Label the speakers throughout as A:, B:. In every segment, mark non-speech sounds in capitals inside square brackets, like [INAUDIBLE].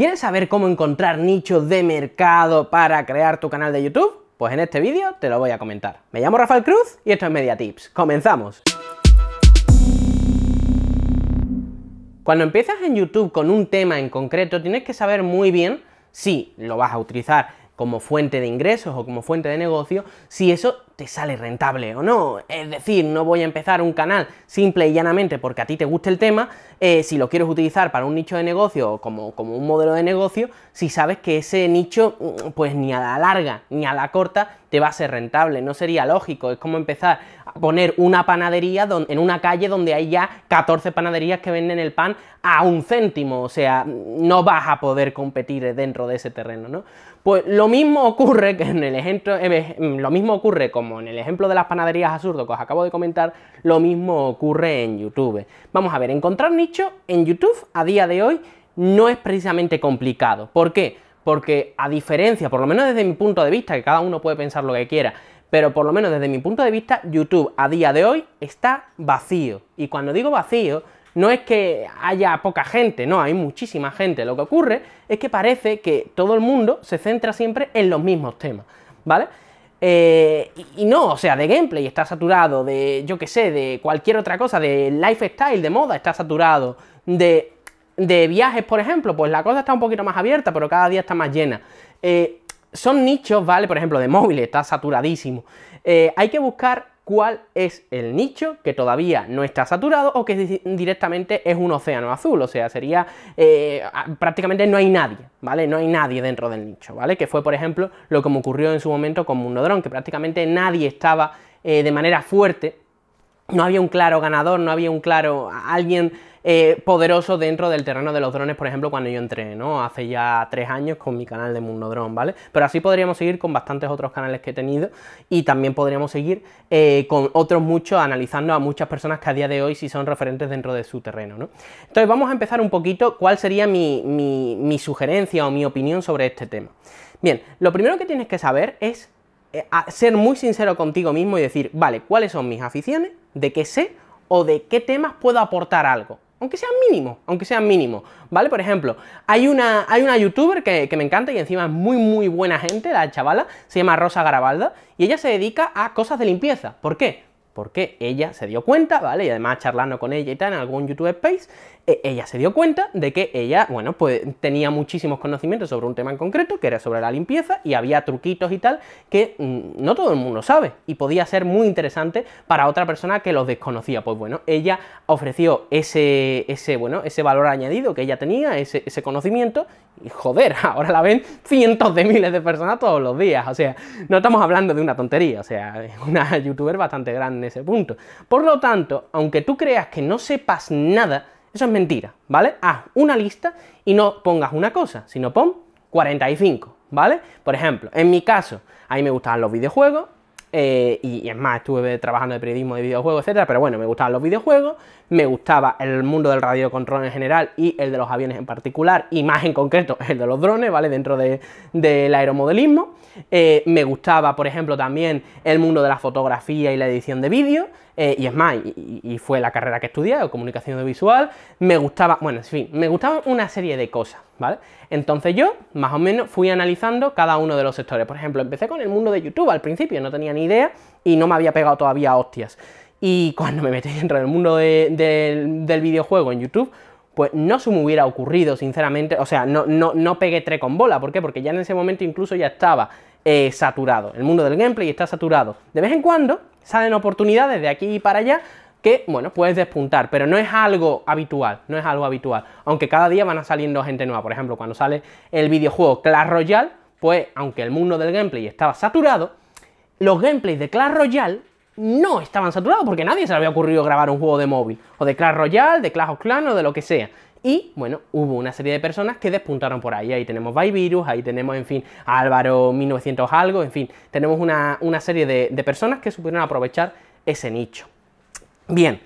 A: ¿Quieres saber cómo encontrar nichos de mercado para crear tu canal de YouTube? Pues en este vídeo te lo voy a comentar. Me llamo Rafael Cruz y esto es MediaTips, ¡Comenzamos! Cuando empiezas en YouTube con un tema en concreto, tienes que saber muy bien si lo vas a utilizar como fuente de ingresos o como fuente de negocio, si eso te sale rentable o no. Es decir, no voy a empezar un canal simple y llanamente porque a ti te guste el tema, eh, si lo quieres utilizar para un nicho de negocio o como, como un modelo de negocio, si sabes que ese nicho, mm, pues ni a la larga ni a la corta, te va a ser rentable. No sería lógico. Es como empezar a poner una panadería en una calle donde hay ya 14 panaderías que venden el pan a un céntimo. O sea, no vas a poder competir dentro de ese terreno, ¿no? Pues lo mismo ocurre que en el ejemplo, eh, mm, lo mismo ocurre como en el ejemplo de las panaderías absurdo que os acabo de comentar, lo mismo ocurre en YouTube. Vamos a ver, encontrar nichos en YouTube a día de hoy no es precisamente complicado. ¿Por qué? Porque a diferencia, por lo menos desde mi punto de vista, que cada uno puede pensar lo que quiera, pero por lo menos desde mi punto de vista, YouTube a día de hoy está vacío. Y cuando digo vacío, no es que haya poca gente, no, hay muchísima gente. Lo que ocurre es que parece que todo el mundo se centra siempre en los mismos temas, ¿vale? Eh, y, no, o sea, de gameplay está saturado, de yo qué sé, de cualquier otra cosa, de lifestyle, de moda está saturado, de, viajes, por ejemplo, pues la cosa está un poquito más abierta, pero cada día está más llena. Eh, son nichos, ¿vale? Por ejemplo, de móviles está saturadísimo. Eh, hay que buscar cuál es el nicho que todavía no está saturado o que directamente es un océano azul, o sea, sería eh, prácticamente no hay nadie, ¿vale? No hay nadie dentro del nicho, ¿vale? Que fue, por ejemplo, lo que me ocurrió en su momento con Mundodrón, que prácticamente nadie estaba eh, de manera fuerte no había un claro ganador, no había un claro alguien eh, poderoso dentro del terreno de los drones, por ejemplo, cuando yo entré, ¿no? Hace ya tres años con mi canal de Mundo Drone, ¿vale? Pero así podríamos seguir con bastantes otros canales que he tenido y también podríamos seguir eh, con otros muchos analizando a muchas personas que a día de hoy sí son referentes dentro de su terreno, ¿no? Entonces vamos a empezar un poquito cuál sería mi, sugerencia o mi opinión sobre este tema. Bien, lo primero que tienes que saber es eh, ser muy sincero contigo mismo y decir, vale, ¿cuáles son mis aficiones? de qué sé o de qué temas puedo aportar algo. Aunque sean mínimo aunque sea mínimo ¿vale? Por ejemplo, hay una, hay una youtuber que, que me encanta y encima es muy, muy buena gente, la chavala, se llama Rosa Garabalda, y ella se dedica a cosas de limpieza. ¿Por qué? Porque ella se dio cuenta, ¿vale? Y además charlando con ella y tal en algún YouTube Space, eh, ella se dio cuenta de que ella, bueno, pues tenía muchísimos conocimientos sobre un tema en concreto, que era sobre la limpieza, y había truquitos y tal que mm, no todo el mundo sabe, y podía ser muy interesante para otra persona que los desconocía. Pues bueno, ella ofreció ese, ese, bueno, ese valor añadido que ella tenía, ese conocimiento, y joder, [LAUGHS] ahora la ven cientos de miles de personas todos los días. O sea, no estamos hablando de una tontería. O sea, es una [LAUGHS] youtuber bastante grande en ese punto. Por lo tanto, aunque tú creas que no sepas nada, eso es mentira, ¿vale? Haz una lista y no pongas una cosa, sino pon 45, ¿vale? Por ejemplo, en mi caso, a mí me gustaban los videojuegos, eh, y, es más, estuve trabajando de periodismo de videojuegos, etcétera, pero bueno, me gustaban los videojuegos, me gustaba el mundo del radiocontrol en general y el de los aviones en particular, y más en concreto el de los drones, ¿vale? Dentro del aeromodelismo. Eh, me gustaba, por ejemplo, también el mundo de la fotografía y la edición de vídeo. Eh, y es más, y, fue la carrera que estudié, comunicación audiovisual, me gustaba, bueno, en fin, me gustaban una serie de cosas, ¿vale? Entonces yo, más o menos, fui analizando cada uno de los sectores. Por ejemplo, empecé con el mundo de YouTube al principio, no tenía ni idea y no me había pegado todavía hostias. Y cuando me metí dentro del mundo del videojuego en YouTube, pues no se me hubiera ocurrido, sinceramente, o sea, no, no, no pegué tres con bola, ¿por qué? Porque ya en ese momento incluso ya estaba eh, saturado. El mundo del gameplay está saturado. De vez en cuando salen oportunidades de aquí y para allá que, bueno, puedes despuntar, pero no es algo habitual, no es algo habitual. Aunque cada día van a saliendo gente nueva. Por ejemplo, cuando sale el videojuego Clash Royale, pues aunque el mundo del gameplay estaba saturado, los gameplays de Clash Royale no estaban saturados porque nadie se le había ocurrido grabar un juego de móvil, o de Clash Royale, de Clash of Clans o de lo que sea. Y bueno, hubo una serie de personas que despuntaron por ahí. Ahí tenemos Vivirus, ahí tenemos, en fin, Álvaro 1900 algo, en fin, tenemos una, una serie de, personas que supieron aprovechar ese nicho. Bien,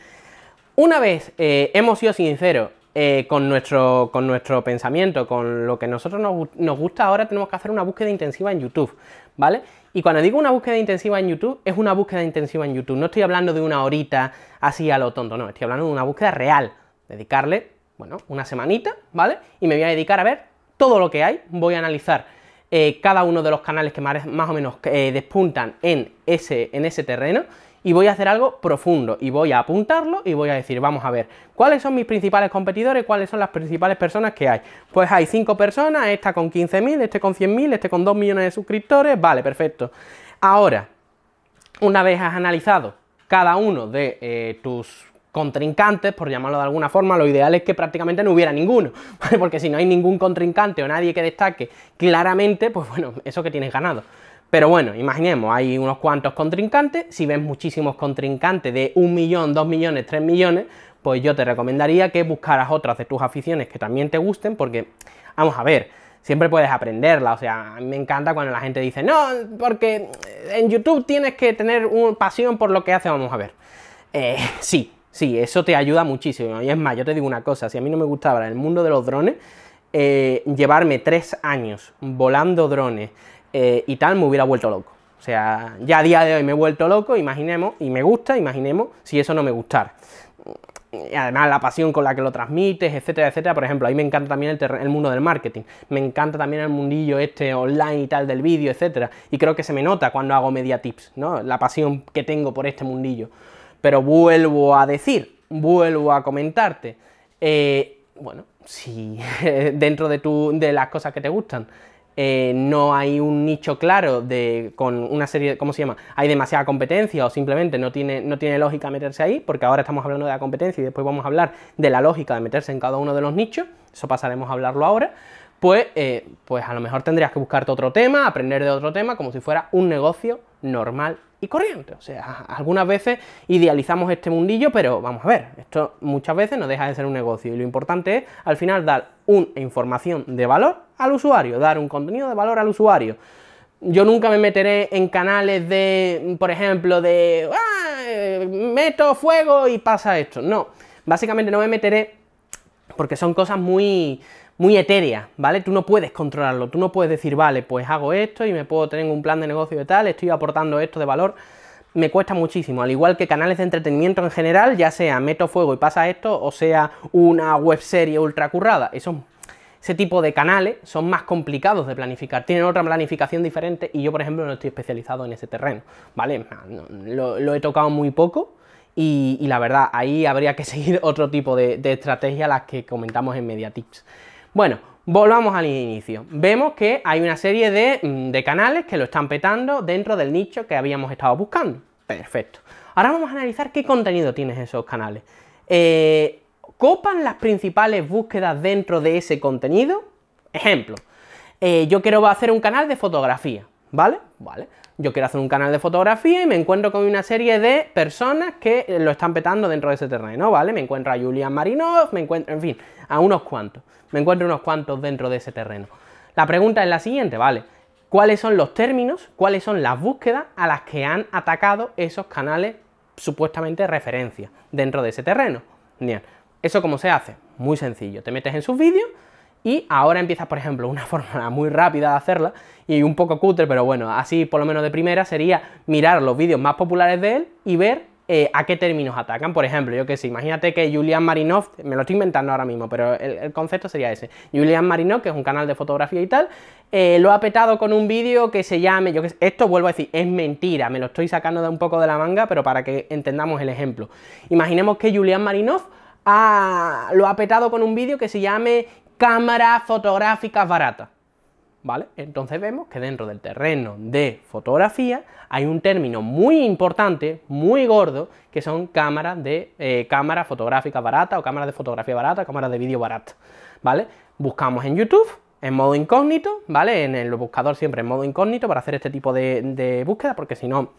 A: una vez eh, hemos sido sinceros eh, con, nuestro, con nuestro pensamiento, con lo que nosotros nos, nos, gusta, ahora tenemos que hacer una búsqueda intensiva en YouTube, ¿vale? Y cuando digo una búsqueda intensiva en YouTube, es una búsqueda intensiva en YouTube. No estoy hablando de una horita así a lo tonto, no, estoy hablando de una búsqueda real. Dedicarle bueno, una semanita, ¿vale? Y me voy a dedicar a ver todo lo que hay, voy a analizar eh, cada uno de los canales que más, o menos eh, despuntan en ese, en ese terreno y voy a hacer algo profundo y voy a apuntarlo y voy a decir, vamos a ver, ¿cuáles son mis principales competidores? ¿Cuáles son las principales personas que hay? Pues hay cinco personas, esta con 15.000, este con 100.000, este con 2 millones de suscriptores, vale, perfecto. Ahora, una vez has analizado cada uno de eh, tus contrincantes, por llamarlo de alguna forma, lo ideal es que prácticamente no hubiera ninguno, [LAUGHS] porque si no hay ningún contrincante o nadie que destaque claramente, pues bueno, eso que tienes ganado. Pero bueno, imaginemos, hay unos cuantos contrincantes, si ves muchísimos contrincantes de un millón, dos millones, tres millones, pues yo te recomendaría que buscaras otras de tus aficiones que también te gusten, porque, vamos a ver, siempre puedes aprenderla, o sea, me encanta cuando la gente dice, no, porque en YouTube tienes que tener una pasión por lo que hace, vamos a ver. Eh, sí, Sí, eso te ayuda muchísimo. Y es más, yo te digo una cosa, si a mí no me gustaba el mundo de los drones, eh, llevarme tres años volando drones eh, y tal, me hubiera vuelto loco. O sea, ya a día de hoy me he vuelto loco, imaginemos, y me gusta, imaginemos si eso no me gustara. además la pasión con la que lo transmites, etcétera, etcétera. Por ejemplo, a mí me encanta también el, el mundo del marketing, me encanta también el mundillo este online y tal del vídeo, etcétera. Y creo que se me nota cuando hago media tips, ¿no? La pasión que tengo por este mundillo. Pero vuelvo a decir, vuelvo a comentarte, eh, bueno, si [LAUGHS] dentro de, tu, de las cosas que te gustan eh, no hay un nicho claro con una serie, ¿cómo se llama? Hay demasiada competencia o simplemente no tiene, no tiene lógica meterse ahí, porque ahora estamos hablando de la competencia y después vamos a hablar de la lógica de meterse en cada uno de los nichos, eso pasaremos a hablarlo ahora, pues, eh, pues a lo mejor tendrías que buscarte otro tema, aprender de otro tema, como si fuera un negocio normal y corriente. O sea, algunas veces idealizamos este mundillo, pero vamos a ver, esto muchas veces no deja de ser un negocio y lo importante es al final dar una información de valor al usuario, dar un contenido de valor al usuario. Yo nunca me meteré en canales de, por ejemplo, de ah, eh, meto fuego y pasa esto. No, básicamente no me meteré porque son cosas muy muy etérea, ¿vale? Tú no puedes controlarlo, tú no puedes decir, vale, pues hago esto y me puedo tener un plan de negocio de tal, estoy aportando esto de valor. Me cuesta muchísimo, al igual que canales de entretenimiento en general, ya sea meto fuego y pasa esto, o sea una web serie ultra currada. ese tipo de canales son más complicados de planificar, tienen otra planificación diferente y yo, por ejemplo, no estoy especializado en ese terreno, ¿vale? Lo, he tocado muy poco, y, la verdad, ahí habría que [LAUGHS] seguir otro tipo de, estrategia las que comentamos en MediaTips. Bueno, volvamos al inicio. Vemos que hay una serie mm, de, canales que lo están petando dentro del nicho que habíamos estado buscando. Perfecto. Ahora vamos a analizar qué contenido tienen esos canales. Eh, ¿Copan las principales búsquedas dentro de ese contenido? Ejemplo, eh, yo quiero hacer un canal de fotografía. ¿vale? Vale. Yo quiero hacer un canal de fotografía y me encuentro con una serie de personas que eh, lo están petando dentro de ese terreno, ¿vale? Me encuentro a Julian Marinov, me encuentro, en fin, a unos cuantos. Me encuentro unos cuantos dentro de ese terreno. La pregunta es la siguiente, ¿vale? ¿Cuáles son los términos, cuáles son las búsquedas a las que han atacado esos canales supuestamente referencia dentro de ese terreno? ¿Eso cómo se hace? Muy sencillo. Te metes en sus vídeos, y ahora empieza, por ejemplo, una [LAUGHS] forma muy rápida de hacerla y un poco cutre, pero bueno, así por lo menos de primera sería mirar los vídeos más populares de él y ver eh, a qué términos atacan. Por ejemplo, yo que sé, imagínate que Julian Marinov, me lo estoy inventando ahora mismo, pero el, concepto sería ese. Julian Marinov, que es un canal de fotografía y tal, eh, lo ha petado con un vídeo que se llame, yo que sé, esto vuelvo a decir, es mentira, me lo estoy sacando de un poco de la manga, pero para que entendamos el ejemplo. Imaginemos que Julian Marinov ah, lo ha petado con un vídeo que se llame cámara fotográfica barata. ¿Vale? Entonces vemos que dentro del terreno de fotografía hay un término muy importante, muy gordo, que son cámaras de eh, cámara fotográfica barata o cámara de fotografía barata, cámara de vídeo barata, ¿vale? Buscamos en YouTube en modo incógnito, ¿vale? En el buscador siempre en modo incógnito para hacer este tipo de, búsqueda, porque si no,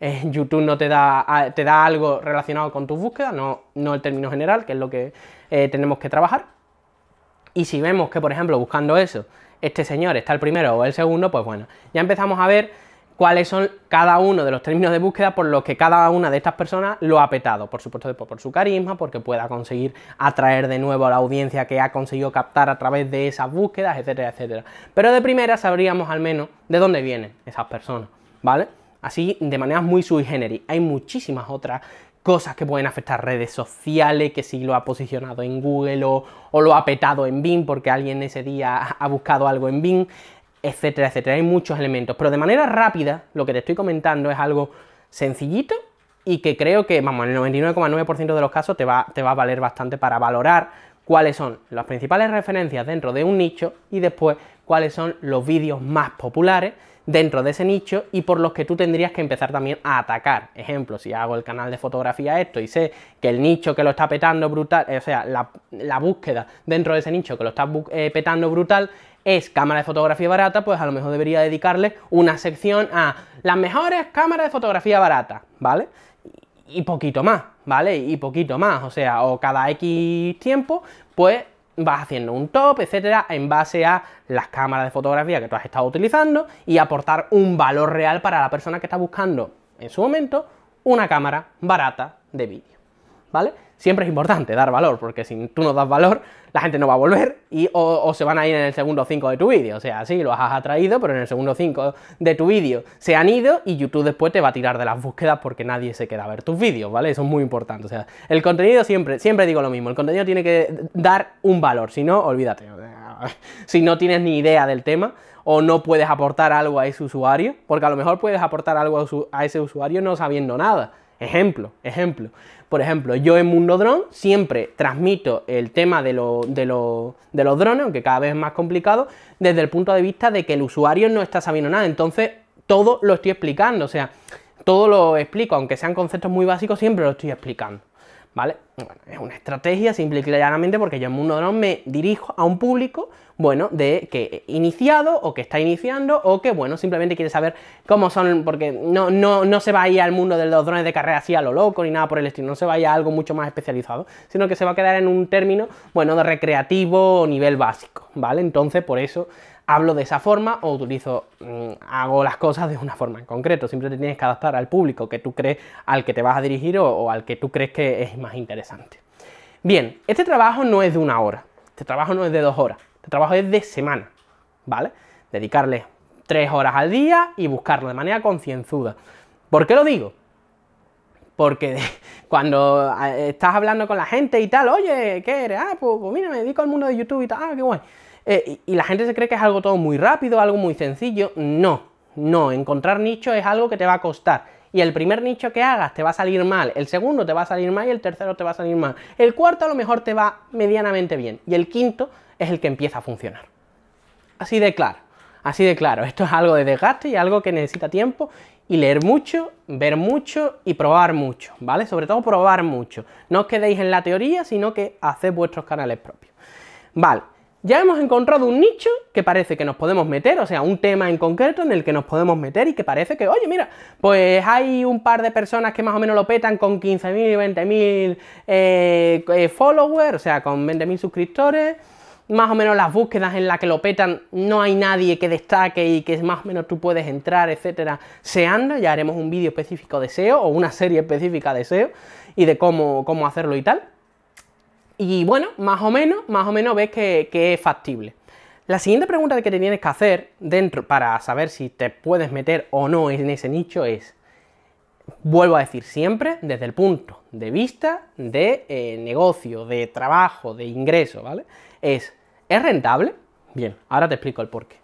A: en eh, YouTube no te da, te da algo relacionado con tus búsquedas, no, no el término general, que es lo que eh, tenemos que trabajar. Y si vemos que, por ejemplo, buscando eso, este señor está el primero o el segundo, pues bueno, ya empezamos a ver cuáles son cada uno de los términos de búsqueda por los que cada una de estas personas lo ha petado. Por supuesto, por su carisma, porque pueda conseguir atraer de nuevo a la audiencia que ha conseguido captar a través de esas búsquedas, etcétera, etcétera. Pero de primera sabríamos al menos de dónde vienen esas personas, ¿vale? Así, de manera muy sui generis. Hay muchísimas otras cosas que pueden afectar redes sociales, que si lo ha posicionado en Google o, lo ha petado en Bing porque alguien ese día [LAUGHS] ha buscado algo en Bing, etcétera, etcétera. Hay muchos elementos, pero de manera rápida lo que te estoy comentando es algo sencillito y que creo que, vamos, en el 99,9% de los casos te va, te va a valer bastante para valorar cuáles son las principales referencias dentro de un nicho y después cuáles son los vídeos más populares dentro de ese nicho y por los que tú tendrías que empezar también a atacar. Ejemplo, si hago el canal de fotografía esto y sé que el nicho que lo está petando brutal, eh, o sea, la, búsqueda dentro de ese nicho que lo está eh, petando brutal, es cámara de fotografía barata, pues a lo mejor debería dedicarle una sección a las mejores cámaras de fotografía barata, ¿vale? Y poquito más, ¿vale? Y poquito más, o sea, o cada X tiempo, pues vas haciendo un top, etcétera, en base a las cámaras de fotografía que tú has estado utilizando y aportar un valor real para la persona que está buscando en su momento una cámara barata de vídeo. ¿Vale? siempre es importante dar valor, porque si tú no das valor, la gente no va a volver y o, se van a ir en el segundo 5 de tu vídeo. O sea, sí, lo has atraído, pero en el segundo 5 de tu vídeo se han ido y YouTube después te va a tirar de las búsquedas porque nadie se queda a ver tus vídeos, ¿vale? Eso es muy importante. O sea, el contenido siempre, siempre digo lo mismo, el contenido tiene que dar un valor, si no, olvídate. [LAUGHS] Si no tienes ni idea del tema, o no puedes aportar algo a ese usuario, porque a lo mejor puedes aportar algo a, ese usuario no sabiendo nada. Ejemplo, ejemplo. Por ejemplo, yo en Mundo Drone siempre transmito el tema de, de los drones, aunque cada vez es más complicado, desde el punto de vista de que el usuario no está sabiendo nada. Entonces, todo lo estoy explicando, o sea, todo lo explico, aunque sean conceptos muy básicos, siempre lo estoy explicando. ¿vale? Bueno, es una estrategia simple y claramente porque yo en Mundo drones me dirijo a un público, bueno, de que iniciado o que está iniciando o que, bueno, simplemente quiere saber cómo son, porque no, no, no se va a ir al mundo de los drones de carrera así a lo loco ni nada por el estilo, no se va a ir a algo mucho más especializado, sino que se va a quedar en un término, bueno, de recreativo nivel básico, ¿vale? Entonces, por eso hablo de esa forma o utilizo, mm, hago las cosas de una forma en concreto. Siempre te tienes que adaptar al público que tú crees al que te vas a dirigir o, al que tú crees que es más interesante. Bien, este trabajo no es de una hora, este trabajo no es de dos horas, este trabajo es de semana, ¿vale? Dedicarle tres horas al día y buscarlo de manera concienzuda. ¿Por qué lo digo? Porque [LAUGHS] cuando eh, estás hablando con la gente y tal, oye, ¿qué eres? Ah, pues, pues mira, me dedico al mundo de YouTube y tal, ah, qué guay. Eh, y la gente se cree que es algo todo muy rápido, algo muy sencillo. No, no, encontrar nicho es algo que te va a costar. Y el primer nicho que hagas te va a salir mal, el segundo te va a salir mal y el tercero te va a salir mal. El cuarto a lo mejor te va medianamente bien y el quinto es el que empieza a funcionar. Así de claro, así de claro. Esto es algo de desgaste y algo que necesita tiempo y leer mucho, ver mucho y probar mucho, ¿vale? Sobre todo probar mucho. No os quedéis en la teoría, sino que haced vuestros canales propios. Vale, ya hemos encontrado un nicho que parece que nos podemos meter, o sea, un tema en concreto en el que nos podemos meter y que parece que, oye, mira, pues hay un par de personas que más o menos lo petan con 15.000, 20.000 eh, eh, followers, o sea, con 20.000 suscriptores. Más o menos las búsquedas en las que lo petan no hay nadie que destaque y que más o menos tú puedes entrar, etcétera, se anda. Ya haremos un vídeo específico de SEO o una serie específica de SEO y de cómo, cómo hacerlo y tal. Y bueno, más o menos, más o menos ves que, es factible. La siguiente pregunta que te tienes que hacer dentro para saber si te puedes meter o no en ese nicho es, vuelvo a decir siempre, desde el punto de vista de eh, negocio, de trabajo, de ingreso, ¿vale? Es, ¿es rentable? Bien, ahora te explico el porqué.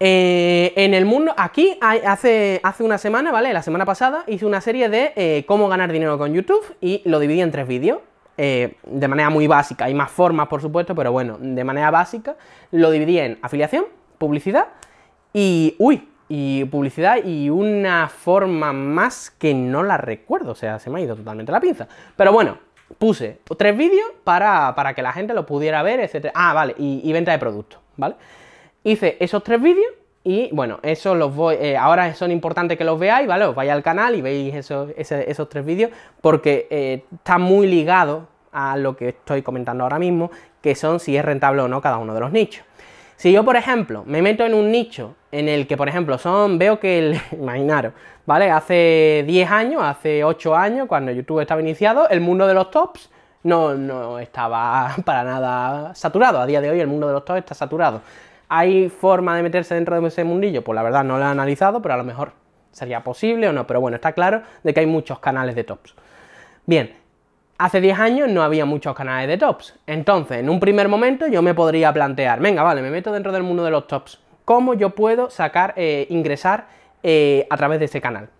A: Eh, en el mundo, aquí hace, hace, una semana, ¿vale? La semana pasada hice una serie de eh, cómo ganar dinero con YouTube y lo dividí en tres vídeos. Eh, de manera muy básica. Hay más formas, por supuesto, pero bueno, de manera básica lo dividí en afiliación, publicidad y... ¡Uy! Y publicidad y una forma más que no la recuerdo, o sea, se me ha ido totalmente la pinza. Pero bueno, puse tres vídeos para, que la gente lo pudiera ver, etc Ah, vale, y, venta de productos, ¿vale? Hice esos tres vídeos y bueno, eso los voy. Eh, ahora son importantes que los veáis, ¿vale? Os vais al canal y veis esos, tres vídeos porque eh, está muy ligado a lo que estoy comentando ahora mismo, que son si es rentable o no cada uno de los nichos. Si yo, por ejemplo, me meto en un nicho en el que, por ejemplo, son, veo que el, [LAUGHS] imaginaros, ¿vale? Hace 10 años, hace 8 años, cuando YouTube estaba iniciado, el mundo de los tops no, no estaba [LAUGHS] para nada saturado. A día de hoy el mundo de los tops está saturado. ¿Hay forma de meterse dentro de ese mundillo? Pues la verdad no lo he analizado, pero a lo mejor sería posible o no. Pero bueno, está claro de que hay muchos canales de tops. Bien, Hace 10 años no había muchos canales de tops, entonces en un primer momento yo me podría plantear, venga, vale, me meto dentro del mundo de los tops, ¿cómo yo puedo sacar, eh, ingresar eh, a través de ese canal?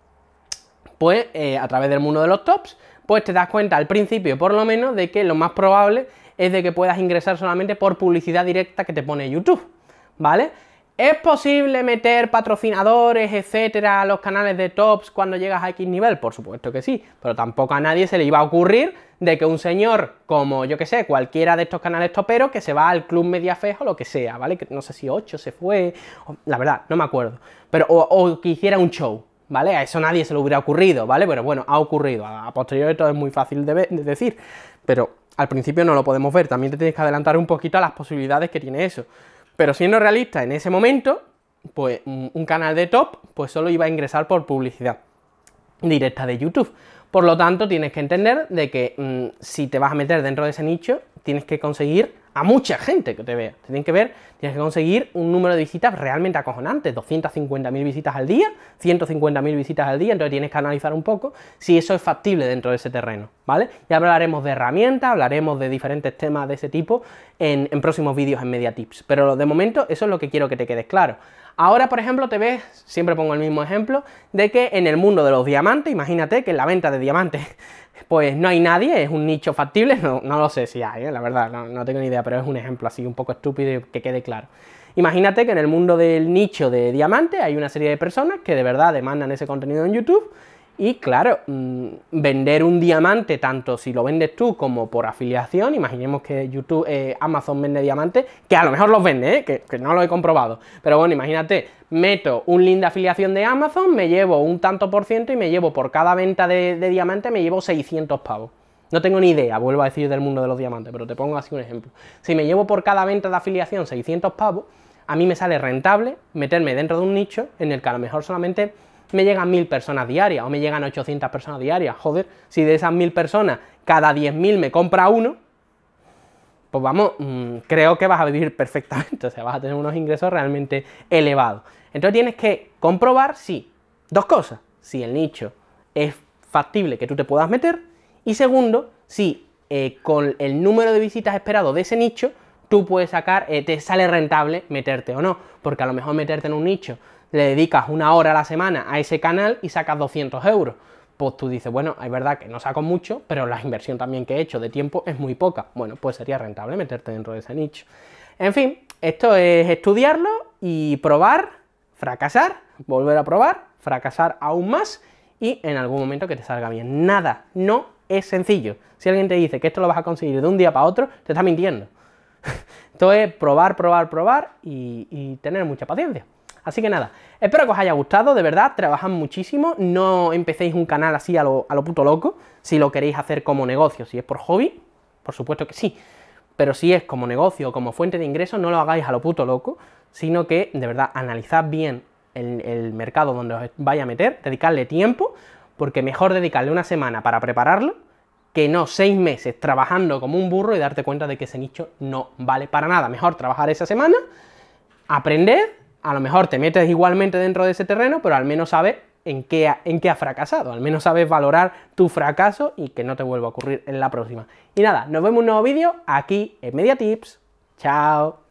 A: Pues eh, a través del mundo de los tops, pues te das cuenta al principio por lo menos de que lo más probable es de que puedas ingresar solamente por publicidad directa que te pone YouTube, ¿vale? ¿Es posible meter patrocinadores, etcétera, a los canales de tops cuando llegas a X nivel? Por supuesto que sí, pero tampoco a nadie se le iba a ocurrir de que un señor como, yo que sé, cualquiera de estos canales toperos que se va al Club Mediafejo o lo que sea, ¿vale? Que no sé si 8 se fue, la verdad, no me acuerdo, pero o, que hiciera un show, ¿vale? A eso nadie se le hubiera ocurrido, ¿vale? Pero bueno, ha ocurrido, a, posteriori todo es muy fácil de, de decir, pero al principio no lo podemos ver, también te tienes que adelantar un poquito a las posibilidades que tiene eso. Pero siendo realista en ese momento, pues un canal de top, pues solo iba a ingresar por publicidad directa de YouTube. Por lo tanto, tienes que entender de que mm, si te vas a meter dentro de ese nicho, tienes que conseguir a mucha gente que te vea. tienen que ver, tienes que conseguir un número de visitas realmente acojonante, 250.000 visitas al día, 150.000 visitas al día, entonces tienes que analizar un poco si eso es factible dentro de ese terreno, ¿vale? Ya hablaremos de herramientas, hablaremos de diferentes temas de ese tipo en, próximos vídeos en Media Tips, pero de momento eso es lo que quiero que te quedes claro. Ahora, por ejemplo, te ves, siempre pongo el mismo ejemplo, de que en el mundo de los diamantes, imagínate que en la venta de diamantes, [LAUGHS] pues no hay nadie, es un nicho factible, no, lo sé si hay, ¿eh? la verdad, no, tengo ni idea, pero es un ejemplo así un poco estúpido que quede claro. Imagínate que en el mundo del nicho de diamantes hay una serie de personas que de verdad demandan ese contenido en YouTube y claro, mm, vender un diamante, tanto si lo vendes tú como por afiliación, imaginemos que YouTube, eh, Amazon vende diamantes, que a lo mejor los vende, ¿eh? que, no lo he comprobado. Pero bueno, imagínate, meto un link de afiliación de Amazon, me llevo un tanto por ciento y me llevo por cada venta de, diamantes diamante, me llevo 600 pavos. No tengo ni idea, vuelvo a decir del mundo de los diamantes, pero te pongo así un ejemplo. Si me llevo por cada venta de afiliación 600 pavos, a mí me sale rentable meterme dentro de un nicho en el que a lo mejor solamente me llegan mil personas diarias o me llegan 800 personas diarias. Joder, si de esas mil personas cada 10.000 me compra uno, pues vamos, mm, creo que vas a vivir [LAUGHS] perfectamente, o sea, vas a tener unos ingresos realmente elevados. Entonces tienes que comprobar si, dos cosas, si el nicho es factible que tú te puedas meter y segundo, si eh, con el número de visitas esperado de ese nicho, tú puedes sacar, eh, te sale rentable meterte o no, porque a lo mejor meterte en un nicho le dedicas una hora a la semana a ese canal y sacas 200 euros. Pues tú dices, bueno, es verdad que no saco mucho, pero la inversión también que he hecho de tiempo es muy poca. Bueno, pues sería rentable meterte dentro de ese nicho. En fin, esto es estudiarlo y probar, fracasar, volver a probar, fracasar aún más y en algún momento que te salga bien. Nada, no es sencillo. Si alguien te dice que esto lo vas a conseguir de un día para otro, te está mintiendo. [LAUGHS] es probar, probar, probar y tener mucha paciencia. Así que nada, espero que os haya gustado, de verdad, trabajad muchísimo, no empecéis un canal así a lo, puto loco, si lo queréis hacer como negocio, si es por hobby, por supuesto que sí, pero si es como negocio o como fuente de ingreso no lo hagáis a lo puto loco, sino que de verdad analizad bien el, mercado donde os vaya a meter, dedicarle tiempo, porque mejor dedicarle una semana para prepararlo que no seis meses trabajando como un burro y darte cuenta de que ese nicho no vale para nada. Mejor trabajar esa semana, aprender a lo mejor te metes igualmente dentro de ese terreno, pero al menos sabes en qué, ha, en fracasado, al menos sabes valorar tu fracaso y que no te vuelva a ocurrir en la próxima. Y nada, nos vemos en un nuevo vídeo aquí en Media Tips. Chao.